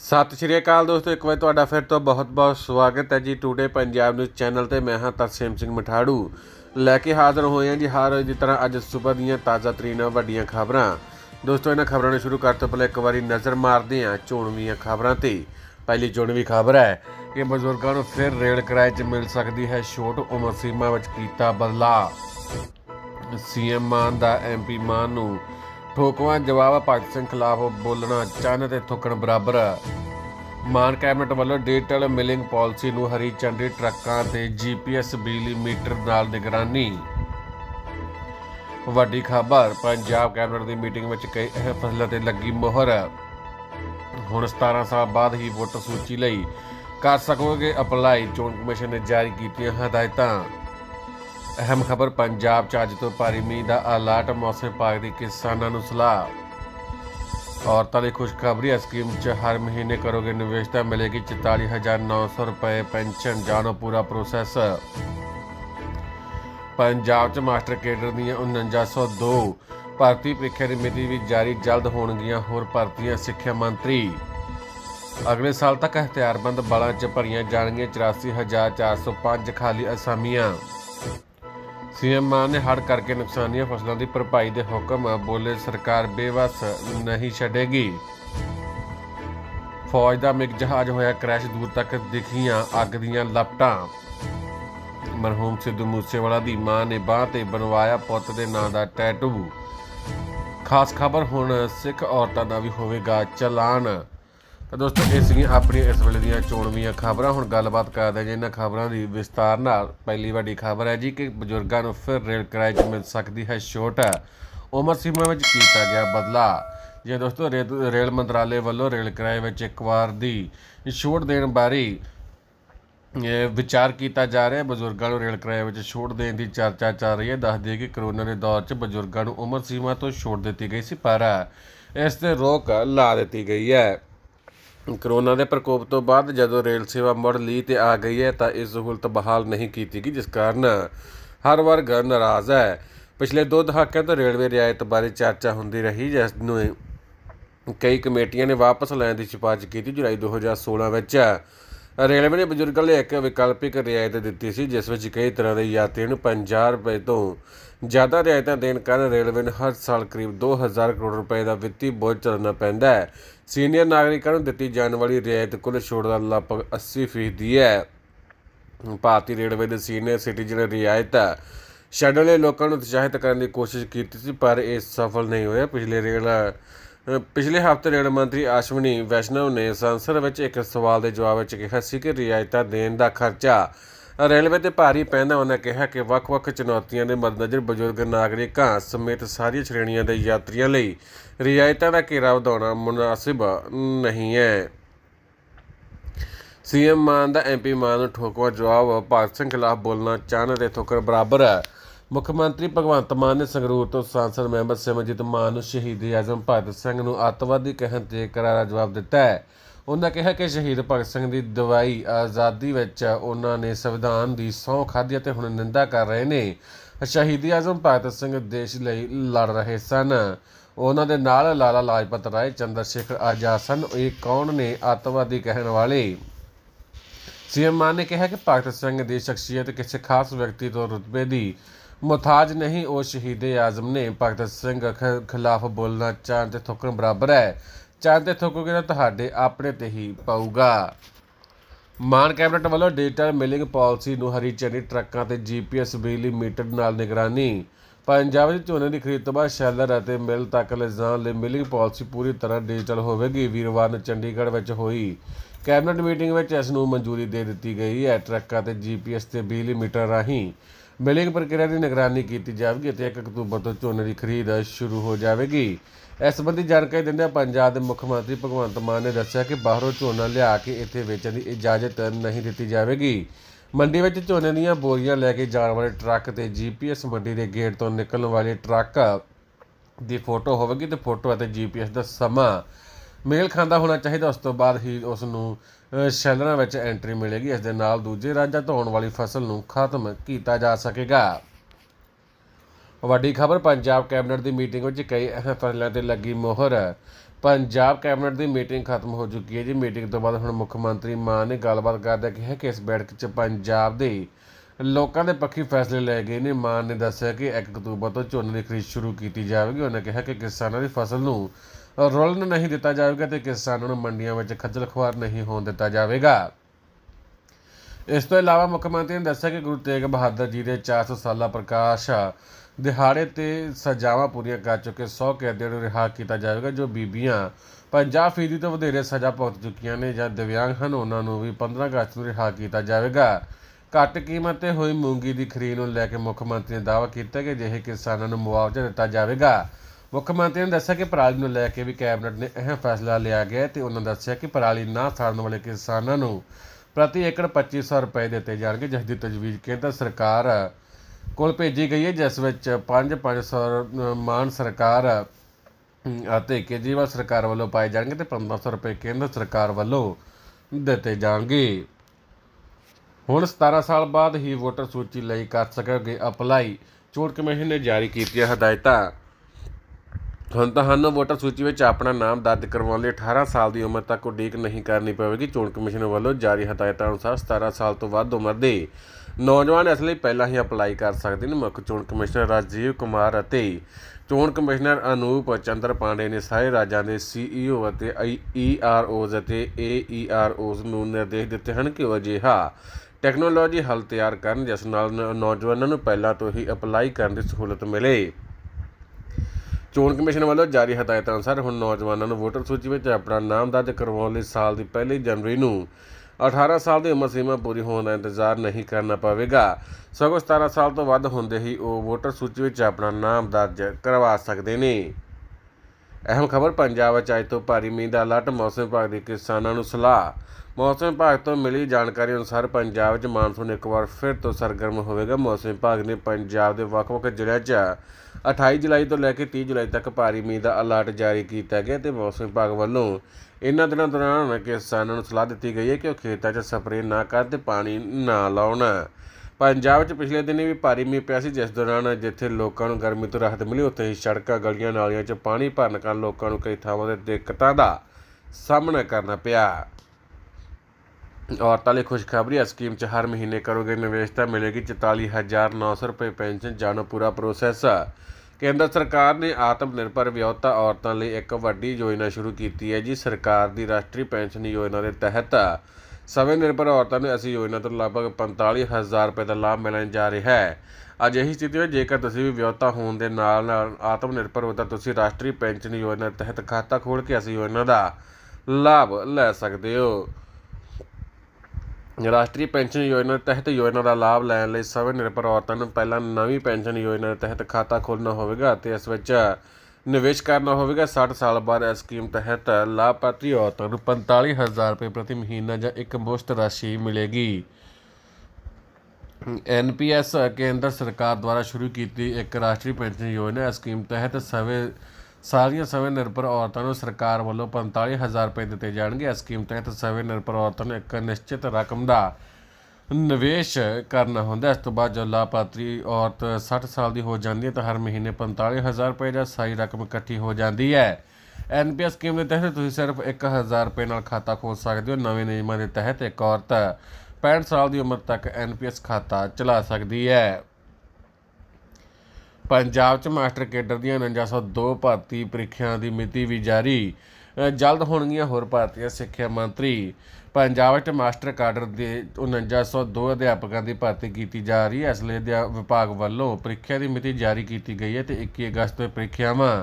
ਸਤਿ ਸ਼੍ਰੀ ਅਕਾਲ ਦੋਸਤੋ ਇੱਕ ਵਾਰ ਤੁਹਾਡਾ ਫਿਰ ਤੋਂ ਬਹੁਤ-ਬਹੁਤ ਸਵਾਗਤ ਹੈ ਜੀ ਟੂਡੇ ਪੰਜਾਬ ਨਿਊਜ਼ ਚੈਨਲ ਤੇ ਮੈਂ ਹਾਂ ਤਰਸੇਮ ਸਿੰਘ ਮਠਾੜੂ ਲੈ ਕੇ ਹਾਜ਼ਰ ਹੋਏ ਹਾਂ ਜੀ ਹਰ ਰੋਜ਼ ਦੀ ਤਰ੍ਹਾਂ ਅੱਜ ਸਵੇਰ ਦੀਆਂ ਤਾਜ਼ਾ ਤਰੀਨਾਂ ਵੱਡੀਆਂ ਖਬਰਾਂ ਦੋਸਤੋ ਇਹਨਾਂ ਖਬਰਾਂ ਨੂੰ ਸ਼ੁਰੂ ਕਰਨ ਤੋਂ ਪਹਿਲਾਂ ਇੱਕ ਵਾਰੀ ਨਜ਼ਰ ਮਾਰਦੇ ਹਾਂ ਚੋਣਵੀਆਂ ਖਬਰਾਂ ਤੇ ਪਹਿਲੀ ਚੋਣਵੀ ਖਬਰ ਹੈ ਕਿ ਬਜ਼ੁਰਗਾਂ ਨੂੰ ਫਿਰ ਰੇਲ ਕਿਰਾਏ 'ਚ ਮਿਲ ਸਕਦੀ ਹੈ ਛੋਟ ਉਮਰ ਸੀਮਾ ਵਿੱਚ ਕੀਤਾ ਬਦਲਾਅ ਸੀਐਮ ਮਾਨ ਦਾ ਐਮਪੀ ਮਾਨ ਨੂੰ ਠੋਕਵਾ ਜਵਾਬ ਭਗਤ ਸਿੰਘ ਖਿਲਾਫ ਬੋਲਣਾ ਚੰਨ ਤੇ ਥੁੱਕਣ ਬਰਾਬਰ ਮਾਨ ਕੈਬਨਟ ਵੱਲੋਂ ਡਿਜੀਟਲ ਮਿਲਿੰਗ ਪਾਲਿਸੀ ਨੂੰ ਹਰੀ ਚੰਡੀ ਟਰੱਕਾਂ ਤੇ ਜੀਪੀਐਸ ਬਿਜਲੀ ਮੀਟਰ ਨਾਲ ਨਿਗਰਾਨੀ ਵੱਡੀ ਖਬਰ ਪੰਜਾਬ ਕੈਬਨਟ ਦੀ ਮੀਟਿੰਗ ਵਿੱਚ ਕਈ ਅਹਿਮ ਫੈਸਲੇ ਤੇ ਲੱਗੀ ਮੋਹਰ ਹੁਣ 17 ਸਾਲ ਬਾਅਦ ਹੀ ਵੋਟਰ ਸੂਚੀ ਲਈ ਕਰ ਸਕੋਗੇ ਅਪਲਾਈ ਚੋਣ ਕਮਿਸ਼ਨ ਨੇ ਜਾਰੀ ਕੀਤੀਆਂ ਹਦਾਇਤਾਂ ਅਹਿਮ ਖਬਰ ਪੰਜਾਬ 'ਚ ਅੱਜ ਤੋਂ ਭਾਰੀ ਮੀਂਹ ਦਾ ਅਲਰਟ ਮੌਸਮ ਵਿਭਾਗ ਦੀ ਕਿਸਾਨਾਂ ਨੂੰ ਸਲਾਹ ਔਰਤਾਂ ਲਈ ਖੁਸ਼ਖਬਰੀ ਸਕੀਮ 'ਚ ਹਰ ਮਹੀਨੇ ਕਰੋਗੇ ਨਿਵੇਸ਼ ਤਾਂ ਮਿਲੇਗੀ 44900 ਰੁਪਏ ਪੈਨਸ਼ਨ ਜਾਣੋ ਪੂਰਾ ਪ੍ਰੋਸੈਸ ਪੰਜਾਬ 'ਚ ਮਾਸਟਰ ਕੇਡਰ ਦੀਆਂ 4902 ਭਾਰਤੀ ਪ੍ਰੀਖਿਆ ਦੀ ਮਿਤੀ ਵੀ ਜਾਰੀ ਜਲਦ ਹੋਣਗੀਆਂ ਹੋਰ ਭਾਰਤੀਆ ਸਿੱਖਿਆ ਮੰਤਰੀ ਅਗਲੇ ਸਾਲ ਤੱਕ ਹਥਿਆਰਬੰਦ ਬਲਾਂ 'ਚ ਭਰੀਆਂ ਜਾਣਗੀਆਂ 84405 ਖਾਲੀ ਅਸਾਮੀਆਂ ਸੀਐਮ ਮਾਨ ਨੇ ਹੜ ਕਰਕੇ ਨੁਕਸਾਨੀਆਂ ਫਸਲਾਂ ਦੀ ਭਰਪਾਈ ਦੇ ਹੁਕਮ ਬੋਲੇ ਸਰਕਾਰ ਬੇਵਸ ਨਹੀਂ ਛੱਡੇਗੀ ਫੌਜ ਦਾ ਮਿਗ ਜਹਾਜ਼ ਹੋਇਆ ਕ੍ਰੈਸ਼ ਦੂਰ ਤੱਕ ਦਿਖੀਆਂ ਅੱਗ ਦੀਆਂ ਲਪਟਾਂ ਮਰਹੂਮ ਸਿੱਧੂ ਮੂਸੇਵਾਲਾ ਦੀ ਮਾਂ ਨੇ ਬਾਹ ਤੇ ਬਣਵਾਇਆ ਪੁੱਤ ਦੇ ਨਾਂ ਦਾ ਟੈਟੂ ਖਾਸ ਖਬਰ ਹੁਣ ਸਿੱਖ ਔਰਤਾਂ ਦਾ ਵੀ ਹੋਵੇਗਾ ਚਲਾਨ ਤਾਂ ਦੋਸਤੋ ਇਹ ਸੀ ਆਪਣੀ ਇਸ ਵੇਲੇ ਦੀਆਂ ਚੋਣਵੀਆਂ ਖਬਰਾਂ ਹੁਣ ਗੱਲਬਾਤ ਕਰਦੇ ਜੇ ਇਹਨਾਂ ਖਬਰਾਂ ਦੀ ਵਿਸਤਾਰ ਨਾਲ ਪਹਿਲੀ ਵੱਡੀ ਖਬਰ ਹੈ ਜੀ ਕਿ ਬਜ਼ੁਰਗਾਂ ਨੂੰ ਫਿਰ ਰੇਲ ਕਿਰਾਏ 'ਚ ਮਿਲ ਸਕਦੀ ਹੈ ਛੋਟ ਉਮਰ ਸੀਮਾ ਵਿੱਚ ਕੀਤਾ ਗਿਆ ਬਦਲਾ ਜੇ ਦੋਸਤੋ ਰੇਲ ਮੰਤਰਾਲੇ ਵੱਲੋਂ ਰੇਲ ਕਿਰਾਏ ਵਿੱਚ ਇੱਕ ਵਾਰ ਦੀ ਛੋਟ ਦੇਣ ਬਾਰੇ ਵਿਚਾਰ ਕੀਤਾ ਜਾ ਰਿਹਾ ਹੈ ਬਜ਼ੁਰਗਾਂ ਨੂੰ ਰੇਲ ਕਿਰਾਏ ਵਿੱਚ ਛੋਟ ਦੇਣ ਦੀ ਚਰਚਾ ਚੱਲ ਰਹੀ ਹੈ ਦੱਸਦੇ ਕਿ ਕਰੋਨਾ ਦੇ ਦੌਰ 'ਚ ਬਜ਼ੁਰਗਾਂ ਨੂੰ ਉਮਰ ਸੀਮਾ ਤੋਂ ਛੋਟ ਦਿੱਤੀ ਗਈ ਸੀ ਪਰ ਇਸ ਤੇ ਰੋਕ ਲਾ ਦਿੱਤੀ ਗਈ ਹੈ ਕਰੋਨਾ ਦੇ ਪ੍ਰਕੋਪ ਤੋਂ ਬਾਅਦ ਜਦੋਂ ਰੇਲ ਸੇਵਾ ਮੁੜ ਲਈ ਤੇ ਆ ਗਈ ਹੈ ਤਾਂ ਇਸ ਸਹੂਲਤ ਬਹਾਲ ਨਹੀਂ ਕੀਤੀ ਗਈ ਜਿਸ ਕਾਰਨ ਹਰ ਵਰਗ ਨਾਰਾਜ਼ ਹੈ ਪਿਛਲੇ ਦੋ ਦਹਾਕਿਆਂ ਤੋਂ ਰੇਲਵੇ ਰਿਆਇਤ ਬਾਰੇ ਚਰਚਾ ਹੁੰਦੀ ਰਹੀ ਜਿਸ ਨੂੰ ਕਈ ਕਮੇਟੀਆਂ ਨੇ ਵਾਪਸ ਲੈਣ ਦੀ ਸਿਫਾਰਿਸ਼ ਕੀਤੀ ਜੁਲਾਈ 2016 ਵਿੱਚ ਰੇਲਵੇ ਨੇ ਬਜ਼ੁਰਗਾਂ ਲਈ ਇੱਕ ਵਿਕਲਪਿਕ ਰਿਆਇਤ ਦਿੱਤੀ ਸੀ ਜਿਸ ਵਿੱਚ ਕਈ ਤਰ੍ਹਾਂ ਦੇ ਯਾਤਰੀਆਂ ਨੂੰ 50 ਰੁਪਏ ਤੋਂ ਜ਼ਿਆਦਾ ਰਿਆਇਤਾਂ ਦੇਣ ਕਾਰਨ ਰੇਲਵੇ ਨੂੰ ਹਰ ਸਾਲ ਕਰੀਬ 2000 ਕਰੋੜ ਰੁਪਏ ਦਾ ਵਿੱਤੀ ਬੋਝ ਚੱਲਣਾ ਪੈਂਦਾ ਹੈ ਸੀਨੀਅਰ ਨਾਗਰਿਕਾਂ ਨੂੰ ਦਿੱਤੀ ਜਾਣ ਵਾਲੀ ਰਿਆਇਤ ਕੁੱਲ ਛੋੜ ਦਾ ਲਗਭਗ 80% ਦੀ ਹੈ ਭਾਰਤੀ ਰੇਲਵੇ ਦੇ ਸੀਨੀਅਰ ਸਿਟੀਜ਼ਨ ਰਿਆਇਤ ਸ਼ੈਡੋ ਨੇ ਲੋਕਾਂ ਨੂੰ ਉਤਸ਼ਾਹਿਤ ਕਰਨ ਦੀ ਕੋਸ਼ਿਸ਼ ਕੀਤੀ ਸੀ ਪਰ ਇਹ ਸਫਲ ਨਹੀਂ ਹੋਇਆ ਪਿਛਲੇ ਰੇਲ ਪਿਛਲੇ ਹਫ਼ਤੇ ਰੇਲ ਮੰਤਰੀ ਆਸ਼ਵਨੀ ਵੈਸ਼ਨਵ ਨੇ ਸੰਸਦ ਵਿੱਚ ਇੱਕ ਸਵਾਲ ਦੇ ਜਵਾਬ ਵਿੱਚ ਕਿਹਾ ਸੀ ਕਿ ਰਿਆਇਤਾਂ ਦੇਣ ਦਾ ਖਰਚਾ ਰੇਲਵੇ ਤੇ ਭਾਰੀ ਪੈਂਦਾ ਉਹਨਾਂ ਕਿਹਾ ਕਿ ਵੱਖ-ਵੱਖ ਚੁਣੌਤੀਆਂ ਦੇ ਮੱਦੇਨਜ਼ਰ ਬਜ਼ੁਰਗ ਨਾਗਰਿਕਾਂ ਸਮੇਤ ਸਾਰੀਆਂ ਸ਼੍ਰੇਣੀਆਂ ਦੇ ਯਾਤਰੀਆਂ ਲਈ ਰਿਆਇਤਾਂ ਦਾ ਘੇਰਾ ਵਧਾਉਣਾ ਮੁਨਾਸਿਬ ਨਹੀਂ ਹੈ ਸੀਐਮ ਮਾਨ ਦਾ ਐਮਪੀ ਮਾਨ ਨੂੰ ਠੋਕਵਾ ਜਵਾਬ ਭਾਰਤ ਸਿੰਘ ਖਿਲਾਫ ਬੋਲਣਾ ਚਾਹਨ ਦੇ ਠੋਕਰ ਬਰਾਬਰ ਹੈ ਮੁੱਖ ਮੰਤਰੀ ਭਗਵੰਤ ਮਾਨ ਨੇ ਸੰਗਰੂਰ ਤੋਂ ਸੰਸਦ ਮੈਂਬਰ ਸਿਮਰਜੀਤ ਮਾਨ ਨੂੰ ਸ਼ਹੀਦ ਆਜ਼ਮ ਭਗਤ ਸਿੰਘ ਨੂੰ ਅੱਤਵਾਦੀ ਕਹਿਣ ਤੇ ਕਰਾਰਾ ਜਵਾਬ ਦਿੱਤਾ ਹੈ ਉਹਨਾਂ ਕਿਹਾ ਕਿ ਸ਼ਹੀਦ ਭਗਤ ਸਿੰਘ ਦੀ ਦਵਾਈ ਆਜ਼ਾਦੀ ਵਿੱਚ ਉਹਨਾਂ ਨੇ ਸੰਵਿਧਾਨ ਦੀ ਸੌਂ ਖਾਧੀ ਅਤੇ ਹੁਣ ਨਿੰਦਾ ਕਰ ਰਹੇ ਨੇ ਸ਼ਹੀਦ ਆਜ਼ਮ ਭਗਤ ਸਿੰਘ ਦੇਸ਼ ਲਈ ਲੜ ਰਹੇ ਸਨ ਉਹਨਾਂ ਦੇ ਨਾਲ ਲਾਲਾ ਲਾਜਪਤ ਰਾਏ ਚੰਦਰ ਸ਼ੇਖਰ ਆਜ਼ਾਦ ਸਨ ਇਹ ਕੌਣ ਨੇ ਅੱਤਵਾਦੀ ਕਹਿਣ ਵਾਲੇ ਸੀਐਮ ਮਾਨ ਨੇ ਕਿਹਾ ਕਿ ਭਗਤ ਸਿੰਘ ਦੀ ਸ਼ਖਸੀਅਤ ਕਿਸੇ ਖਾਸ ਵਿਅਕਤੀ ਤੋਂ ਰੁਤਬੇ ਦੀ ਮੁਤਾਜ ਨਹੀਂ ਉਹ ਸ਼ਹੀਦੇ ਆਜ਼ਮ ਨੇ ਭਗਤ ਸਿੰਘ ਖਿਲਾਫ ਬੋਲਣਾ ਚਾਹਣ ਤੇ ਥੁੱਕਣ ਬਰਾਬਰ ਹੈ ਚਾਹਣ ਤੇ ਥੁੱਕੋਗੇ ਤਾਂ ਤੁਹਾਡੇ ਆਪਣੇ ਤੇ ਹੀ ਪਾਊਗਾ ਮਾਨ ਕੈਬਨਟ ਵੱਲੋਂ ਡੇਟਾ ਮਿਲਿੰਗ ਪਾਲਿਸੀ ਨੂੰ ਹਰੀ ਚੰਨੀ ਟਰੱਕਾਂ ਤੇ ਜੀਪੀਐਸ ਬਿਜਲੀ ਮੀਟਰ ਨਾਲ ਨਿਗਰਾਨੀ ਪੰਜਾਬ ਦੇ ਝੋਨੇ ਦੀ ਖਰੀਦ ਤੋਂ ਬਾਅਦ ਸ਼ੈਲਰ ਅਤੇ ਮਿਲ ਤੱਕ ਲਿਜਾਣ ਲਈ ਮਿਲਿੰਗ ਪਾਲਿਸੀ ਪੂਰੀ ਤਰ੍ਹਾਂ ਡਿਜੀਟਲ ਹੋਵੇਗੀ ਵੀਰਵਾਰ ਨੂੰ ਚੰਡੀਗੜ੍ਹ ਵਿੱਚ ਹੋਈ ਕੈਬਨਟ ਮੀਟਿੰਗ ਵਿੱਚ ਇਸ ਨੂੰ ਮਨਜ਼ੂਰੀ ਦੇ ਦਿੱਤੀ ਗਈ ਹੈ ਟਰੱਕਾਂ ਤੇ ਜੀਪੀਐਸ ਤੇ ਬਿਜਲੀ ਮੀਟਰ ਰਾਹੀਂ ਬਿਲਿੰਗ ਪ੍ਰਕਿਰਿਆ ਦੀ ਨਿਗਰਾਨੀ ਕੀਤੀ ਜਾਵੇਗੀ ਅਤੇ 1 ਅਕਤੂਬਰ ਤੋਂ ਝੋਨੇ ਦੀ ਖਰੀਦ ਸ਼ੁਰੂ ਹੋ ਜਾਵੇਗੀ ਇਸ ਸੰਬੰਧੀ ਜਾਣਕਾਰੀ ਦਿੰਦਿਆਂ ਪੰਜਾਬ ਦੇ ਮੁੱਖ ਮੰਤਰੀ ਭਗਵੰਤ ਮਾਨ ਨੇ ਦੱਸਿਆ ਕਿ ਬਾਹਰੋਂ ਝੋਨਾ ਲਿਆ ਕੇ ਇੱਥੇ ਵੇਚਣ ਦੀ ਇਜਾਜ਼ਤ ਨਹੀਂ ਦਿੱਤੀ ਜਾਵੇਗੀ ਮੰਡੀ ਵਿੱਚ ਝੋਨੇ ਦੀਆਂ ਬੋਰੀਆਂ ਲੈ ਕੇ ਜਾਣ ਵਾਲੇ ਟਰੱਕ ਤੇ ਜੀਪੀਐਸ ਮੰਡੀ ਦੇ ਗੇਟ ਤੋਂ ਨਿਕਲਣ ਵਾਲੇ ਟਰੱਕ ਦੀ ਫੋਟੋ ਹੋਵੇਗੀ ਤੇ ਫੋਟੋ ਅਤੇ ਜੀਪੀਐਸ ਦਾ ਸਮਾਂ ਮੇਲ ਖਾਂਦਾ ਹੋਣਾ ਚਾਹੀਦਾ ਉਸ ਤੋਂ ਬਾਅਦ ਹੀ ਉਸ ਨੂੰ ਸ਼ੈਲਰਾਂ ਵਿੱਚ ਐਂਟਰੀ ਮਿਲੇਗੀ ਇਸ ਦੇ ਨਾਲ ਦੂਜੇ ਰਾਜਾਂ ਤੋਂ ਆਉਣ ਵਾਲੀ ਫਸਲ ਨੂੰ ਖਤਮ ਕੀਤਾ ਜਾ ਸਕੇਗਾ ਵੱਡੀ ਖਬਰ ਪੰਜਾਬ ਕੈਬਨਿਟ ਦੀ ਮੀਟਿੰਗ ਵਿੱਚ ਕਈ ਅਹਿਮ ਫੈਸਲਿਆਂ ਤੇ ਲੱਗੀ ਮੋਹਰ ਪੰਜਾਬ ਕੈਬਨਿਟ ਦੀ ਮੀਟਿੰਗ ਖਤਮ ਹੋ ਚੁੱਕੀ ਹੈ ਜੀ ਮੀਟਿੰਗ ਤੋਂ ਬਾਅਦ ਹੁਣ ਮੁੱਖ ਮੰਤਰੀ ਮਾਨ ਨੇ ਗੱਲਬਾਤ ਕਰਦਿਆਂ ਕਿਹਾ ਕਿ ਇਸ ਬੈਠਕ 'ਚ ਪੰਜਾਬ ਦੇ ਲੋਕਾਂ ਦੇ ਪੱਖੀ ਫੈਸਲੇ ਲਏ ਗਏ ਨੇ ਮਾਨ ਨੇ ਦੱਸਿਆ ਕਿ 1 ਅਕਤੂਬਰ ਤੋਂ ਝੋਨੇ ਦੀ ਖਰੀਦ ਸ਼ੁਰੂ ਕੀਤੀ ਜਾਵੇਗੀ ਉਹਨੇ ਕਿਹਾ ਕਿ ਕਿਸਾਨਾਂ ਦੀ ਫਸਲ ਨੂੰ ਰੋਲਣ ਨਹੀਂ ਦਿੱਤਾ ਜਾਵੇਗਾ ਤੇ ਕਿਸਾਨਾਂ ਨੂੰ ਮੰਡੀਆਂ ਵਿੱਚ ਖੱਜਲ ਖੁਆਰ ਨਹੀਂ ਹੋਣ ਦਿੱਤਾ ਜਾਵੇਗਾ ਇਸ ਤੋਂ ਇਲਾਵਾ ਮੁੱਖ ਮੰਤਰੀ ਨੇ ਦੱਸਿਆ ਕਿ ਗੁਰੂ ਤੇਗ ਬਹਾਦਰ ਜੀ ਦੇ 400 ਸਾਲਾ ਪ੍ਰਕਾਸ਼ ਦਿਹਾੜੇ ਤੇ ਸਜ਼ਾਵਾਂ ਪੂਰੀਆਂ ਕਰ ਚੁੱਕੇ 100 ਕੈਦੀਆਂ ਨੂੰ ਰਿਹਾ ਕੀਤਾ ਜਾਵੇਗਾ ਜੋ ਬੀਬੀਆਂ 50% ਤੋਂ ਵਧੇਰੇ ਸਜ਼ਾ ਭੁਗਤ ਚੁੱਕੀਆਂ ਨੇ ਜਾਂ ਦਿਵਿਆਂਗ ਹਨ ਉਹਨਾਂ ਨੂੰ ਵੀ 15 ਅਗਸਤ ਨੂੰ ਰਿਹਾ ਕੀਤਾ ਜਾਵੇਗਾ ਘੱਟ ਕੀਮਤ ਤੇ ਹੋਈ ਮੂੰਗੀ ਦੀ ਖਰੀਦ ਨੂੰ ਲੈ ਕੇ ਮੁੱਖ ਮੰਤਰੀ ਨੇ ਦਾਅਵਾ ਕੀਤਾ ਕਿ ਜਿਹੇ ਕਿਸਾਨਾਂ ਨੂੰ ਮੁਆਵਜ਼ਾ ਦਿੱਤਾ ਜਾਵੇਗਾ ਮੁੱਖ ਮੰਤਰੀ ਨੇ ਦੱਸਿਆ ਕਿ ਪਰਾਲੀ ਨੂੰ ਲੈ ਕੇ ਵੀ ਕੈਬਨਿਟ ਨੇ ਅਹਿਮ ਫੈਸਲਾ ਲਿਆ ਗਿਆ ਤੇ ਉਹਨਾਂ ਦੱਸਿਆ ਕਿ ਪਰਾਲੀ ਨਾ ਸਾੜਨ ਵਾਲੇ ਕਿਸਾਨਾਂ ਨੂੰ ਪ੍ਰਤੀ ਏਕੜ 2500 ਰੁਪਏ ਦਿੱਤੇ ਜਾਣਗੇ ਜਿਸ ਦੀ ਤਜਵੀਜ਼ ਕੇਂਦਰ ਸਰਕਾਰ ਕੋਲ ਭੇਜੀ ਗਈ ਹੈ ਜਿਸ ਵਿੱਚ 5500 ਮਾਨ ਸਰਕਾਰ ਅਤੇ ਕੇਜੀਵਾਲ ਸਰਕਾਰ ਵੱਲੋਂ ਪਾਏ ਜਾਣਗੇ ਤੇ 1500 ਰੁਪਏ ਕੇਂਦਰ ਸਰਕਾਰ ਵੱਲੋਂ ਦਿੱਤੇ ਜਾਣਗੇ ਹੁਣ 17 ਸਾਲ ਬਾਅਦ ਹੀ ਵੋਟਰ ਸੂਚੀ ਲਈ ਕਰ ਸਕਣਗੇ ਅਪਲਾਈ ਚੋਣ ਕਮਿਸ਼ਨ ਨੇ ਜਾਰੀ ਕੀਤੀਆਂ ਹਦਾਇਤਾਂ ਹਨ ਵੋਟਰ ਸੂਚੀ ਵਿੱਚ ਆਪਣਾ ਨਾਮ ਦਰਜ ਕਰਵਾਉਣ ਲਈ 18 ਸਾਲ ਦੀ ਉਮਰ ਤੱਕ ਉਡੀਕ ਨਹੀਂ ਕਰਨੀ ਪਵੇਗੀ ਚੋਣ ਕਮਿਸ਼ਨ ਵੱਲੋਂ ਜਾਰੀ ਹਦਾਇਤਾਂ ਅਨੁਸਾਰ 17 ਸਾਲ ਤੋਂ ਵੱਧ ਉਮਰ ਦੇ ਨੌਜਵਾਨ ਇਸ ਲਈ ਪਹਿਲਾਂ ਹੀ ਅਪਲਾਈ ਕਰ ਸਕਦੇ ਨੇ ਮੁੱਖ ਚੋਣ ਕਮਿਸ਼ਨਰ ਰਾਜੀਵ ਕੁਮਾਰ ਅਤੇ ਚੋਣ ਕਮਿਸ਼ਨਰ ਅਨੂਪ ਚੰਦਰ ਪਾਂਡੇ ਨੇ ਸਾਰੇ ਰਾਜਾਂ ਦੇ ਸੀਈਓ ਅਤੇ ਆਈਈਆਰਓਜ਼ ਅਤੇ ਏਈਆਰਓਜ਼ ਨੂੰ ਨਿਰਦੇਸ਼ ਦਿੱਤੇ ਹਨ ਕਿ ਉਹ ਅਜਿਹਾ ਟੈਕਨੋਲੋਜੀ ਹੱਲ ਤਿਆਰ ਕਰਨ ਜਿਸ ਨਾਲ ਨੌਜਵਾਨਾਂ ਨੂੰ ਪਹਿਲਾਂ ਤੋਂ ਹੀ ਅਪਲਾਈ ਕਰਨ ਦੀ ਸਹੂਲਤ ਮਿਲੇ ਚੋਣ ਕਮਿਸ਼ਨ ਵੱਲੋਂ ਜਾਰੀ ਹਦਾਇਤਾਂ ਅਨੁਸਾਰ ਹੁਣ ਨੌਜਵਾਨਾਂ ਨੂੰ ਵੋਟਰ ਸੂਚੀ ਵਿੱਚ ਆਪਣਾ ਨਾਮ ਦਰਜ ਕਰਵਾਉਣ ਲਈ ਸਾਲ ਦੀ ਪਹਿਲੀ ਜਨਵਰੀ ਨੂੰ 18 ਸਾਲ ਦੀ ਉਮਰ ਸੀਮਾ ਪੂਰੀ ਹੋਣ ਦਾ ਇੰਤਜ਼ਾਰ ਨਹੀਂ ਕਰਨਾ ਪਵੇਗਾ ਸਗੋਂ 17 ਸਾਲ ਤੋਂ ਵੱਧ ਹੁੰਦੇ ਹੀ ਉਹ ਵੋਟਰ ਸੂਚੀ ਵਿੱਚ ਆਪਣਾ ਨਾਮ ਦਰਜ ਕਰਵਾ ਸਕਦੇ ਨੇ ਅਹਿਮ ਖਬਰ ਪੰਜਾਬ ਵਿੱਚ ਅੱਜ ਤੋਂ ਭਾਰੀ ਮੀਂਹ ਦਾ ਅਲਰਟ ਮੌਸਮ ਵਿਭਾਗ ਦੇ ਕਿਸਾਨਾਂ ਨੂੰ ਸਲਾਹ ਮੌਸਮ ਵਿਭਾਗ ਤੋਂ ਮਿਲੀ ਜਾਣਕਾਰੀ ਅਨੁਸਾਰ ਪੰਜਾਬ ਵਿੱਚ ਮਾਨਸੂਨ ਇੱਕ ਵਾਰ ਫਿਰ ਤੋਂ ਸਰਗਰਮ ਹੋਵੇਗਾ ਮੌਸਮ ਵਿਭਾਗ ਨੇ ਪੰਜਾਬ ਦੇ ਵੱਖ-ਵੱਖ ਜ਼ਿਲ੍ਹਿਆਂ 'ਚ 28 ਜੁਲਾਈ ਤੋਂ ਲੈ ਕੇ 30 ਜੁਲਾਈ ਤੱਕ ਭਾਰੀ ਮੀਂਹ ਦਾ ਅਲਰਟ ਜਾਰੀ ਕੀਤਾ ਗਿਆ ਤੇ ਮੌਸਮ ਵਿਭਾਗ ਵੱਲੋਂ ਇਹਨਾਂ ਦਿਨਾਂ ਦੌਰਾਨ ਕਿਸਾਨਾਂ ਨੂੰ ਸਲਾਹ ਦਿੱਤੀ ਗਈ ਹੈ ਕਿ ਉਹ ਖੇਤਾਂ 'ਚ ਸਪਰੇਅ ਨਾ ਕਰ ਤੇ ਪਾਣੀ ਨਾ ਲਾਉਣ ਪੰਜਾਬ 'ਚ ਪਿਛਲੇ ਦਿਨੀ ਵੀ ਭਾਰੀ ਮੀਂਹ ਪਿਆ ਸੀ ਜਿਸ ਦੌਰਾਨ ਜਿੱਥੇ ਲੋਕਾਂ ਨੂੰ ਗਰਮੀ ਤੋਂ ਰਾਹਤ ਮਿਲੀ ਉੱਥੇ ਹੀ ਸੜਕਾਂ ਗਲੀਆਂ ਨਾਲੀਆਂ 'ਚ ਪਾਣੀ ਭਰਨ ਕਾਰਨ ਲੋਕਾਂ ਨੂੰ ਕਈ ਥਾਵਾਂ ਤੇ ਦਿੱਕਤਾਂ ਦਾ ਸਾਹਮਣਾ ਕਰਨਾ ਪਿਆ ਔਰਤਾਂ ਲਈ ਖੁਸ਼ਖਬਰੀ ਸਕੀਮ 'ਚ ਹਰ ਮਹੀਨੇ ਕਰੋਗੇ ਨਿਵੇਸ਼ ਤਾਂ ਮਿਲੇਗੀ 44900 ਰੁਪਏ ਪੈਨਸ਼ਨ ਜਾਣੋ ਪੂਰਾ ਪ੍ਰੋਸੈਸ ਕੇਂਦਰ ਸਰਕਾਰ ਨੇ ਆਤਮ ਨਿਰਭਰ ਵਿਆਹੁਤਾ ਔਰਤਾਂ ਲਈ ਇੱਕ ਵੱਡੀ ਯੋਜਨਾ ਸ਼ੁਰੂ ਕੀਤੀ ਹੈ ਜੀ ਸਰਕਾਰ ਦੀ ਰਾਸ਼ਟਰੀ ਪੈਨਸ਼ਨ ਯੋਜਨਾ ਦੇ ਤਹਿਤ ਸਵੈ ਨਿਰਭਰ ਔਰਤਾਂ ਨੂੰ ਅਸੀਂ ਯੋਜਨਾ ਤੋਂ ਲਗਭਗ 45000 ਰੁਪਏ ਦਾ ਲਾਭ ਮਿਲਣ ਜਾ ਰਿਹਾ ਹੈ ਅਜਿਹੀ ਸਥਿਤੀ ਹੈ ਜੇਕਰ ਤੁਸੀਂ ਵੀ ਵਿਆਹੁਤਾ ਹੋਣ ਦੇ ਨਾਲ ਨਾਲ ਆਤਮ ਨਿਰਭਰ ਹੋ ਤਾਂ ਤੁਸੀਂ ਰਾਸ਼ਟਰੀ ਪੈਨਸ਼ਨ ਯੋਜਨਾ ਤਹਿਤ ਖਾਤਾ ਖੋਲ੍ਹ ਕੇ ਅਸੀਂ ਯੋਜਨਾ ਦਾ ਲਾਭ ਲੈ ਸਕਦੇ ਹੋ ਰਾਸ਼ਟਰੀ ਪੈਨਸ਼ਨ ਯੋਜਨਾ ਤਹਿਤ ਯੋਜਨਾ ਦਾ ਲਾਭ ਲੈਣ ਲਈ ਸਭ ਨਿਰਭਰ ਔਰਤਾਂ ਨੂੰ ਪਹਿਲਾਂ ਨਵੀਂ ਪੈਨਸ਼ਨ ਯੋਜਨਾ ਦੇ ਤਹਿਤ ਖਾਤਾ ਖੋਲ੍ਹਣਾ ਹੋਵੇਗਾ ਅਤੇ ਇਸ ਵਿੱਚ ਨਿਵੇਸ਼ ਕਰਨਾ ਹੋਵੇਗਾ 60 ਸਾਲ ਬਾਅਦ ਇਸ ਸਕੀਮ ਤਹਿਤ ਲਾਭਪਾਤਰੀ ਔਰਤਾਂ ਨੂੰ 45000 ਰੁਪਏ ਪ੍ਰਤੀ ਮਹੀਨਾ ਜਾਂ ਇੱਕ ਮੁਸ਼ਤ ਰਾਸ਼ੀ ਮਿਲੇਗੀ ਐਨਪੀਐਸ ਕੇਂਦਰ ਸਰਕਾਰ ਦੁਆਰਾ ਸ਼ੁਰੂ ਕੀਤੀ ਇੱਕ ਰਾਸ਼ਟਰੀ ਪੈਨਸ਼ਨ ਯੋਜਨਾ ਸਕੀਮ ਤਹਿਤ ਸਵੇ ਸਾਰੀਆਂ ਸਵੈ ਨਿਰਭਰ ਔਰਤਾਂ ਨੂੰ ਸਰਕਾਰ ਵੱਲੋਂ 45000 ਰੁਪਏ ਦਿੱਤੇ ਜਾਣਗੇ ਇਸ ਸਕੀਮ ਤਹਿਤ ਸਵੈ ਨਿਰਭਰ ਔਰਤਾਂ ਨੂੰ ਇੱਕ ਨਿਸ਼ਚਿਤ ਰਕਮ ਦਾ ਨਿਵੇਸ਼ ਕਰਨਾ ਹੁੰਦਾ ਇਸ ਤੋਂ ਬਾਅਦ ਜੋ ਲਾਪਾਤਰੀ ਔਰਤ 60 ਸਾਲ ਦੀ ਹੋ ਜਾਂਦੀ ਹੈ ਤਾਂ ਹਰ ਮਹੀਨੇ 45000 ਰੁਪਏ ਦਾ ਸਾਈ ਰਕਮ ਇਕੱਠੀ ਹੋ ਜਾਂਦੀ ਹੈ ਐਨਪੀਐਸ ਸਕੀਮ ਦੇ ਤਹਿਤ ਤੁਸੀਂ ਸਿਰਫ 1000 ਰੁਪਏ ਨਾਲ ਖਾਤਾ ਖੋਲ ਸਕਦੇ ਹੋ ਨਵੇਂ ਨਿਯਮਾਂ ਦੇ ਤਹਿਤ ਇੱਕ ਔਰਤ 65 ਸਾਲ ਦੀ ਉਮਰ ਤੱਕ ਐਨਪੀਐਸ ਖਾਤਾ ਚਲਾ ਸਕਦੀ ਹੈ ਪੰਜਾਬ 'ਚ ਮਾਸਟਰ ਕੇਡਰ ਦੀਆਂ 4902 ਭਾਰਤੀ ਪ੍ਰੀਖਿਆਵਾਂ ਦੀ ਮਿਤੀ ਵੀ ਜਾਰੀ ਜਲਦ ਹੋਣਗੀਆਂ ਹੋਰ ਭਾਰਤੀ ਸਿੱਖਿਆ ਮੰਤਰੀ ਪੰਜਾਬ 'ਚ ਮਾਸਟਰ ਕਾਡਰ ਦੇ 4902 ਅਧਿਆਪਕਾਂ ਦੀ ਭਰਤੀ ਕੀਤੀ ਜਾ ਰਹੀ ਹੈ ਇਸ ਲਈ ਵਿਭਾਗ ਵੱਲੋਂ ਪ੍ਰੀਖਿਆ ਦੀ ਮਿਤੀ ਜਾਰੀ ਕੀਤੀ ਗਈ ਹੈ ਤੇ 21 ਅਗਸਤ ਤੋਂ ਪ੍ਰੀਖਿਆਵਾਂ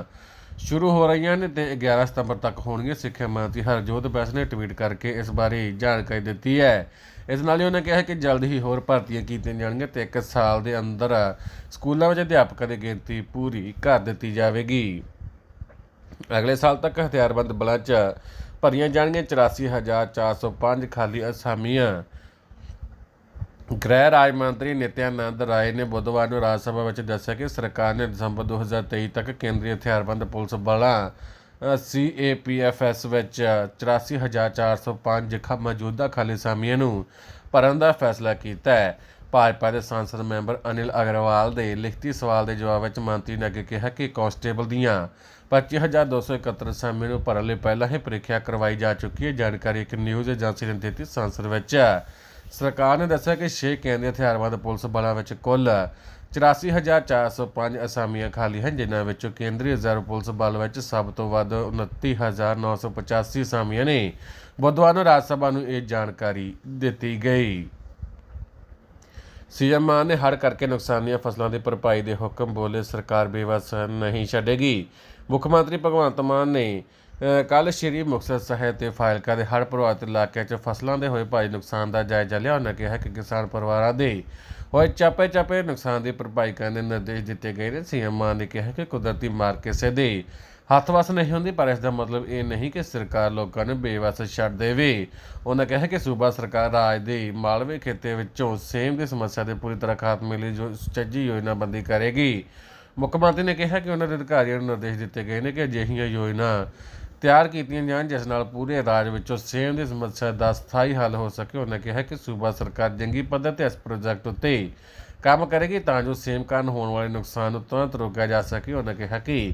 ਸ਼ੁਰੂ ਹੋ ਰਹੀਆਂ ਨੇ ਤੇ 11 ਸਤੰਬਰ ਤੱਕ ਹੋਣਗੀਆਂ ਸਿੱਖਿਆ ਮੰਤਰੀ ਹਰਜੋਤ ਬੈਸ ਨੇ ਟਵੀਟ ਕਰਕੇ ਇਸ ਬਾਰੇ ਜਾਣਕਾਰੀ ਦਿੱਤੀ ਹੈ ਇਸ ਨਾਲ ਹੀ ਉਹਨਾਂ ਕਿਹਾ ਕਿ ਜਲਦ ਹੀ ਹੋਰ ਭਰਤੀਆਂ ਕੀਤੀਆਂ ਜਾਣਗੀਆਂ ਤੇ 1 ਸਾਲ ਦੇ ਅੰਦਰ ਸਕੂਲਾਂ ਵਿੱਚ ਅਧਿਆਪਕਾਂ ਦੀ ਗਿਣਤੀ ਪੂਰੀ ਕਰ ਦਿੱਤੀ ਜਾਵੇਗੀ ਅਗਲੇ ਸਾਲ ਤੱਕ ਹਥਿਆਰਬੰਦ ਬਲਾਂ 'ਚ ਭਰੀਆਂ ਜਾਣਗੀਆਂ 84405 ਖਾਲੀ ਅਸਾਮੀਆਂ ਗ੍ਰਹਿ ਰਾਜ ਮੰਤਰੀ ਨਿਤਿਆਨੰਦ ਰਾਏ ਨੇ ਬੁੱਧਵਾਰ ਨੂੰ ਰਾਜ ਸਭਾ ਵਿੱਚ ਦੱਸਿਆ ਕਿ ਸਰਕਾਰ ਨੇ ਦਸੰਬਰ 2023 ਤੱਕ ਕੇਂਦਰੀ ਹਥਿਆਰਬੰਦ ਪੁਲਿਸ ਬਲਾਂ ਸੀਏਪੀਐਫਐਸ ਵਿੱਚ 84405 ਮੌਜੂਦਾ ਸਾਮੀਆਂ ਨੂੰ ਭਰਨ ਦਾ ਫੈਸਲਾ ਕੀਤਾ ਹੈ ਭਾਜਪਾ ਦੇ ਸੰਸਦ ਮੈਂਬਰ ਅਨਿਲ ਅਗਰਵਾਲ ਦੇ ਲਿਖਤੀ ਸਵਾਲ ਦੇ ਜਵਾਬ ਵਿੱਚ ਮੰਤਰੀ ਨੇ ਅੱਗੇ ਕਿਹਾ ਕਿ ਕਾਂਸਟੇਬਲ ਦੀਆਂ 25271 ਸਾਮੀਆਂ ਨੂੰ ਭਰਨ ਲਈ ਪਹਿਲਾਂ ਹੀ ਪ੍ਰੀਖਿਆ ਕਰਵਾਈ ਜਾ ਚੁੱਕੀ ਹੈ ਜਾਣਕਾਰੀ ਇੱਕ ਨਿਊਜ਼ ਏਜੰਸੀ ਨੇ ਦਿੱਤੀ ਸੰਸਦ ਵਿੱਚ ਸਰਕਾਰ ਨੇ ਦੱਸਿਆ ਕਿ 6 ਕੇਂਦਰੀ ਹਥਿਆਰਬੰਦ ਪੁਲਿਸ ਬਲਾਂ ਵਿੱਚ ਕੁੱਲ 84405 ਅਸਾਮੀਆਂ ਖਾਲੀ ਹਨ ਜਿਨ੍ਹਾਂ ਵਿੱਚੋਂ ਕੇਂਦਰੀ ਰਿਜ਼ਰਵ ਪੁਲਿਸ ਬਲ ਵਿੱਚ ਸਭ ਤੋਂ ਵੱਧ 29985 ਅਸਾਮੀਆਂ ਨੇ ਬੁੱਧਵਾਰ ਨੂੰ ਰਾਜ ਸਭਾ ਨੂੰ ਇਹ ਜਾਣਕਾਰੀ ਦਿੱਤੀ ਗਈ ਸੀਐਮ ਮਾਨ ਨੇ ਹਰ ਕਰਕੇ ਨੁਕਸਾਨੀਆਂ ਫਸਲਾਂ ਦੇ ਭਰਪਾਈ ਦੇ ਹੁਕਮ ਬੋਲੇ ਸਰਕਾਰ ਬੇਵਸ ਨਹੀਂ ਛੱਡੇਗੀ ਮੁੱਖ ਮੰਤਰੀ ਭਗਵੰਤ ਮਾਨ ਨੇ ਕੱਲ ਸ਼੍ਰੀ ਮੁਕਤਸਰ ਸਾਹਿਬ ਤੇ ਫਾਇਲਕਾ ਦੇ ਹੜ੍ਹ ਪ੍ਰਭਾਵਿਤ ਇਲਾਕਿਆਂ 'ਚ ਫਸਲਾਂ ਦੇ ਹੋਏ ਭਾਰੀ ਨੁਕਸਾਨ ਦਾ ਜਾਇਜ਼ਾ ਲਿਆ ਉਹਨਾਂ ਕਿਹਾ ਕਿ ਕਿਸਾਨ ਪਰਿਵਾਰਾਂ ਦੇ ਹੋਏ ਚਾਪੇ ਚਾਪੇ ਨੁਕਸਾਨ ਦੀ ਭਰਪਾਈ ਕਰਨ ਦੇ ਨਿਰਦੇਸ਼ ਦਿੱਤੇ ਗਏ ਨੇ ਸੀਐਮ ਮਾਨ ਨੇ ਕਿਹਾ ਕਿ ਕੁਦਰਤੀ ਮਾਰ ਕੇ ਦੇ ਹੱਥ ਵਸ ਨਹੀਂ ਹੁੰਦੀ ਪਰ ਇਸ ਦਾ ਮਤਲਬ ਇਹ ਨਹੀਂ ਕਿ ਸਰਕਾਰ ਲੋਕਾਂ ਨੂੰ ਬੇਵਸ ਛੱਡ ਦੇਵੇ ਉਹਨਾਂ ਕਿਹਾ ਕਿ ਸੂਬਾ ਸਰਕਾਰ ਰਾਜ ਦੇ ਮਾਲਵੇ ਖੇਤੇ ਵਿੱਚੋਂ ਸੇਮ ਦੀ ਸਮੱਸਿਆ ਦੇ ਪੂਰੀ ਤਰ੍ਹਾਂ ਖਾਤਮੇ ਲਈ ਜੋ ਚੱਜੀ ਯੋਜਨਾਬੰਦੀ ਕਰੇਗੀ ਮੁੱਖ ਮੰਤਰੀ ਨੇ ਕਿਹਾ ਕਿ ਉਹਨਾਂ ਦੇ ਅਧਿਕਾਰੀਆਂ ਨੂੰ ਨਿਰਦੇਸ਼ ਦਿੱਤੇ ਗਏ ਨੇ ਕਿ ਅਜਿਹੀਆਂ ਯੋਜਨਾ ਤਿਆਰ ਕੀਤੀਆਂ ਜਾਣ ਜਿਸ ਨਾਲ ਪੂਰੇ ਰਾਜ ਵਿੱਚੋਂ ਸੇਮ ਦੀ ਸਮੱਸਿਆ ਦਾ ਸਥਾਈ ਹੱਲ ਹੋ ਸਕੇ ਉਹਨਾਂ ਕਿਹਾ ਕਿ ਸੂਬਾ ਸਰਕਾਰ ਜੰਗੀ ਪੱਧਰ ਤੇ ਇਸ ਪ੍ਰੋਜੈਕਟ ਉੱਤੇ ਕੰਮ ਕਰੇਗੀ ਤਾਂ ਜੋ ਸੇਮ ਕਾਰਨ ਹੋਣ ਵਾਲੇ ਨੁਕਸਾਨ ਨੂੰ ਤੁਰੰਤ ਰੋਕਿਆ ਜਾ ਸਕੇ ਉਹਨਾਂ ਕਿਹਾ ਕਿ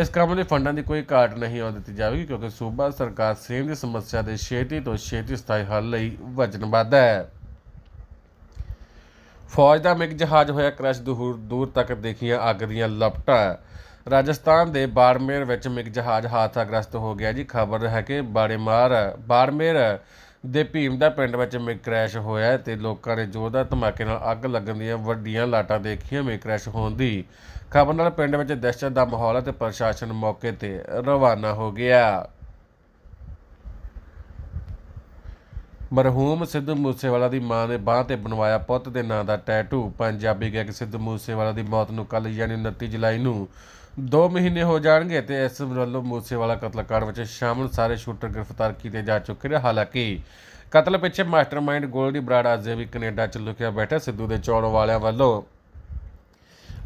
ਇਸ ਕੰਮ ਲਈ ਫੰਡਾਂ ਦੀ ਕੋਈ ਘਾਟ ਨਹੀਂ ਆਉਂ ਦਿੱਤੀ ਜਾਵੇਗੀ ਕਿਉਂਕਿ ਸੂਬਾ ਸਰਕਾਰ ਸੇਮ ਦੀ ਸਮੱਸਿਆ ਦੇ ਛੇਤੀ ਤੋਂ ਛੇਤੀ ਸਥਾਈ ਹੱਲ ਲਈ ਵਚਨਬੱਧ ਹੈ ਫੌਜ ਦਾ ਮਿਗ ਜਹਾਜ਼ ਹੋਇਆ ਕ੍ਰੈਸ਼ ਦੂਰ ਦੂਰ ਤੱਕ ਦੇਖੀਆਂ ਅੱਗ ਦੀਆਂ ਲਪਟਾਂ ਰਾਜਸਥਾਨ ਦੇ ਬਾੜਮੇਰ ਵਿੱਚ ਮਿਗ ਜਹਾਜ਼ ਹਾਦਸਾਗ੍ਰਸਤ ਹੋ ਗਿਆ ਜੀ ਖਬਰ ਹੈ ਕਿ ਬਾੜੇਮਾਰ ਬਾੜਮੇਰ ਦੇ ਭੀਮ ਦਾ ਪਿੰਡ ਵਿੱਚ ਮਿਗ ਕ੍ਰੈਸ਼ ਹੋਇਆ ਤੇ ਲੋਕਾਂ ਨੇ ਜ਼ੋਰਦਾਰ ਧਮਾਕੇ ਨਾਲ ਅੱਗ ਲੱਗਣ ਦੀਆਂ ਵੱਡੀਆਂ ਲਾਟਾਂ ਦੇਖੀਆਂ ਮਿਗ ਕ੍ਰੈਸ਼ ਹੋਣ ਦੀ ਖਬਰ ਨਾਲ ਪਿੰਡ ਵਿੱਚ ਦਹਿਸ਼ਤ ਦਾ ਮਾਹੌਲ ਹੈ ਤੇ ਪ੍ਰਸ਼ਾਸਨ ਮੌਕੇ ਤੇ ਰਵਾਨਾ ਹੋ ਗਿਆ ਮਰਹੂਮ ਸਿੱਧੂ ਮੂਸੇਵਾਲਾ ਦੀ ਮਾਂ ਨੇ ਬਾਹ ਤੇ ਬਣਵਾਇਆ ਪੁੱਤ ਦੇ ਨਾਂ ਦਾ ਟੈਟੂ ਪੰਜਾਬੀ ਗਾਇਕ ਸਿੱਧੂ ਮੂਸੇਵਾਲਾ ਦੀ ਮੌਤ ਨੂੰ ਕੱਲ ਯਾਨੀ 29 ਜੁਲਾਈ ਨੂੰ 2 ਮਹੀਨੇ ਹੋ ਜਾਣਗੇ ਤੇ ਇਸ ਵੱਲੋਂ ਮੂਸੇਵਾਲਾ ਕਤਲਕਾਰ ਵਿੱਚ ਸ਼ਾਮਲ ਸਾਰੇ ਸ਼ੂਟਰ ਗ੍ਰਿਫਤਾਰ ਕੀਤੇ ਜਾ ਚੁੱਕੇ ਨੇ ਹਾਲਾਂਕਿ ਕਤਲ ਪਿੱਛੇ ਮਾਸਟਰਮਾਈਂਡ ਗੋਲਡੀ ਬਰਾੜ ਅਜੇ ਵੀ ਕੈਨੇਡਾ 'ਚ ਲੁਕਿਆ ਬੈਠਾ ਸਿੱਧੂ ਦੇ ਚੌਣ ਵਾਲਿਆਂ ਵੱਲੋਂ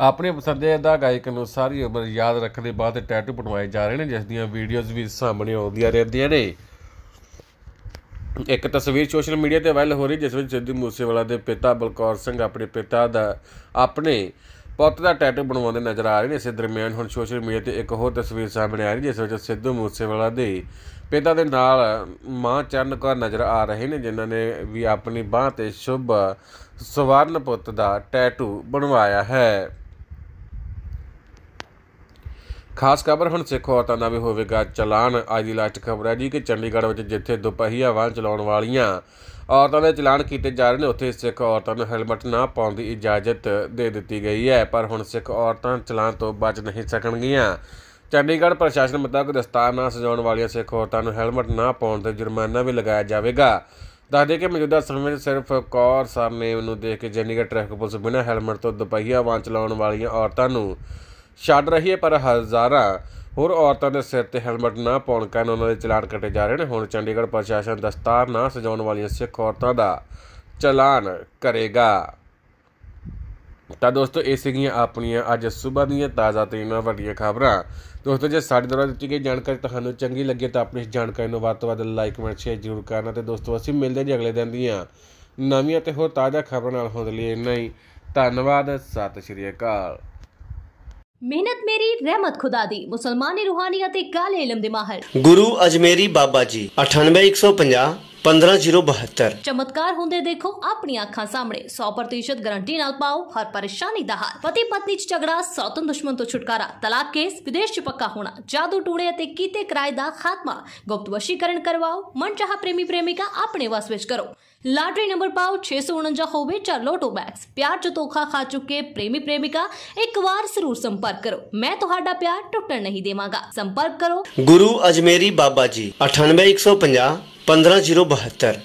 ਆਪਣੇ ਪਸੰਦੇ ਦਾ ਗਾਇਕ ਨੂੰ ਸਾਰੀ ਉਮਰ ਯਾਦ ਰੱਖਦੇ ਬਾਅਦ ਟੈਟੂ ਬਣਵਾਏ ਜਾ ਰਹੇ ਨੇ ਜਿਸ ਦੀਆਂ ਵੀਡੀਓਜ਼ ਵੀ ਸਾਹਮਣੇ ਆਉਂਦੀਆਂ ਰਹਿੰਦੀਆਂ ਨੇ ਇੱਕ ਤਸਵੀਰ ਸੋਸ਼ਲ ਮੀਡੀਆ ਤੇ ਵਾਇਰਲ ਹੋ ਰਹੀ ਜਿਸ ਵਿੱਚ ਸਿੱਧੂ ਮੂਸੇਵਾਲਾ ਦੇ ਪਿਤਾ ਬਲਕੌਰ ਸਿੰਘ ਆਪਣੇ ਪਿਤਾ ਦਾ ਆਪਣੇ ਪੁੱਤ ਦਾ ਟੈਟੂ ਬਣਵਾਉਂਦੇ ਨਜ਼ਰ ਆ ਰਹੇ ਨੇ ਇਸੇ ਦਰਮਿਆਨ ਹੁਣ ਸੋਸ਼ਲ ਮੀਡੀਆ ਤੇ ਇੱਕ ਹੋਰ ਤਸਵੀਰ ਸਾਹਮਣੇ ਆ ਰਹੀ ਜਿਸ ਵਿੱਚ ਸਿੱਧੂ ਮੂਸੇਵਾਲਾ ਦੇ ਪਿਤਾ ਦੇ ਨਾਲ ਮਾਂ ਚਰਨ ਕੌਰ ਨਜ਼ਰ ਆ ਰਹੇ ਨੇ ਜਿਨ੍ਹਾਂ ਨੇ ਵੀ ਆਪਣੀ ਬਾਹ ਤੇ ਸ਼ੁਭ ਸਵਰਨ ਪੁੱਤ ਦਾ ਟੈਟੂ ਬਣਵਾਇਆ ਹੈ ਖਾਸ ਖਬਰ ਹੁਣ ਸਿੱਖ ਔਰਤਾਂ ਦਾ ਵੀ ਹੋਵੇਗਾ ਚਲਾਨ ਅੱਜ ਦੀ ਲਾਸਟ ਖਬਰ ਹੈ ਜੀ ਕਿ ਚੰਡੀਗੜ੍ਹ ਵਿੱਚ ਜਿੱਥੇ ਦੁਪਹੀਆ ਵਾਹਨ ਚਲਾਉਣ ਵਾਲੀਆਂ ਔਰਤਾਂ ਦੇ ਚਲਾਨ ਕੀਤੇ ਜਾ ਰਹੇ ਨੇ ਉੱਥੇ ਸਿੱਖ ਔਰਤਾਂ ਨੂੰ ਹੈਲਮਟ ਨਾ ਪਾਉਣ ਦੀ ਇਜਾਜ਼ਤ ਦੇ ਦਿੱਤੀ ਗਈ ਹੈ ਪਰ ਹੁਣ ਸਿੱਖ ਔਰਤਾਂ ਚਲਾਨ ਤੋਂ ਬਚ ਨਹੀਂ ਸਕਣਗੀਆਂ ਚੰਡੀਗੜ੍ਹ ਪ੍ਰਸ਼ਾਸਨ ਮੁਤਾਬਕ ਦਸਤਾਰ ਨਾ ਸਜਾਉਣ ਵਾਲੀਆਂ ਸਿੱਖ ਔਰਤਾਂ ਨੂੰ ਹੈਲਮਟ ਨਾ ਪਾਉਣ ਤੇ ਜੁਰਮਾਨਾ ਵੀ ਲਗਾਇਆ ਜਾਵੇਗਾ ਦੱਸਦੇ ਕਿ ਮੌਜੂਦਾ ਸਮੇਂ ਵਿੱਚ ਸਿਰਫ ਕੌਰ ਸਾਹਮਣੇ ਨੂੰ ਦੇਖ ਕੇ ਚੰਡੀਗੜ੍ਹ ਟ੍ਰੈਫਿਕ ਪੁਲਿਸ ਬਿਨਾਂ ਹੈਲਮਟ ਤੋਂ ਦੁਪਹੀਆ ਵਾਹਨ ਚਲਾਉਣ ਵਾਲੀਆਂ ਔਰਤਾਂ ਨੂੰ ਛੱਡ ਰਹੀ ਹੈ ਪਰ ਹਜ਼ਾਰਾਂ ਹੋਰ ਔਰਤਾਂ ਦੇ ਸਿਰ ਤੇ ਹੈਲਮਟ ਨਾ ਪਾਉਣ ਕਾਰਨ ਉਹਨਾਂ ਦੇ ਚਲਾਨ ਕੱਟੇ ਜਾ ਰਹੇ ਨੇ ਹੁਣ ਚੰਡੀਗੜ੍ਹ ਪ੍ਰਸ਼ਾਸਨ ਦਸਤਾਰ ਨਾ ਸਜਾਉਣ ਵਾਲੀਆਂ ਸਿੱਖ ਔਰਤਾਂ ਦਾ ਚਲਾਨ ਕਰੇਗਾ ਤਾਂ ਦੋਸਤੋ ਇਹ ਸੀਗੀਆਂ ਆਪਣੀਆਂ ਅੱਜ ਸਵੇਰ ਦੀਆਂ ਤਾਜ਼ਾ ਤੇ ਇਹਨਾਂ ਵੱਡੀਆਂ ਖਬਰਾਂ ਦੋਸਤੋ ਜੇ ਸਾਡੇ ਦੁਆਰਾ ਦਿੱਤੀ ਗਈ ਜਾਣਕਾਰੀ ਤੁਹਾਨੂੰ ਚੰਗੀ ਲੱਗੇ ਤਾਂ ਆਪਣੀ ਇਸ ਜਾਣਕਾਰੀ ਨੂੰ ਵੱਧ ਤੋਂ ਵੱਧ ਲਾਈਕ ਕਮੈਂਟ ਸ਼ੇਅਰ ਜ਼ਰੂਰ ਕਰਨਾ ਤੇ ਦੋਸਤੋ ਅਸੀਂ ਮਿਲਦੇ ਜੀ ਅਗਲੇ ਦਿਨ ਦੀਆਂ ਨਵੀਆਂ ਤੇ ਹੋਰ ਤਾਜ਼ਾ ਖਬਰਾਂ ਨਾਲ ਹੁੰਦੇ ਲਈ ਇੰਨਾ ਹੀ ਧੰਨਵਾਦ ਸਤਿ ਸ਼੍ਰੀ ਅਕਾਲ ਮਿਹਨਤ ਮੇਰੀ ਰਹਿਮਤ ਖੁਦਾ ਦੀ ਮੁਸਲਮਾਨੀ ਰੂਹਾਨੀਅਤ ਦੇ ਕਾਲੇ ਇਲਮ ਦੇ ਮਾਹਰ ਗੁਰੂ ਅਜਮੇਰੀ ਬਾਬਾ ਜੀ 98150 15072 ਚਮਤਕਾਰ ਹੁੰਦੇ ਦੇਖੋ ਆਪਣੀ ਅੱਖਾਂ ਸਾਹਮਣੇ 100% ਗਾਰੰਟੀ ਨਾਲ ਪਾਓ ਹਰ ਪਰੇਸ਼ਾਨੀ ਦਾ ਹੱਲ ਪਤੀ ਪਤਨੀ ਚ ਝਗੜਾ ਸੌਤਨ ਦੁਸ਼ਮਣ ਤੋਂ ਛੁਟਕਾਰਾ ਤਲਾਕ ਕੇਸ ਵਿਦੇਸ਼ ਚ ਪੱਕਾ ਹੋਣਾ ਜਾਦੂ ਟੂਣੇ ਅਤੇ ਕੀਤੇ ਕਿਰਾਏ ਦਾ ਖਾਤਮਾ ਗੁਪਤ ਵਸ਼ੀਕਰਨ ਕਰਵਾਓ ਮਨਚਾਹਾ ਪ੍ਰੇਮੀ ਪ੍ਰੇਮਿਕਾ ਆਪਣੇ ਵਸ ਵਿੱਚ ਕਰੋ ਲਾਟਰੀ ਨੰਬਰ ਪਾਓ 649 ਹੋਵੇ ਚਾ ਲੋਟੋ ਬੈਕਸ ਪਿਆਰ ਚ ਤੋਖਾ ਖਾ ਚੁੱਕੇ ਪ੍ਰੇਮੀ ਪ੍ਰੇਮਿਕਾ ਇੱਕ ਵਾਰ ਜ਼ਰੂਰ ਸੰਪਰਕ ਕਰੋ ਮੈਂ ਤੁਹਾਡਾ ਪਿਆਰ ਟੁੱਟਣ ਨਹੀਂ ਦੇਵਾਂਗਾ ਸੰਪਰਕ ਕਰੋ ਗੁਰੂ ਅਜਮੇਰੀ ਬਾਬਾ ਜੀ 98150 ਪੰਦਰਾਂ ਜ਼ੀਰੋ ਬਹੱਤਰ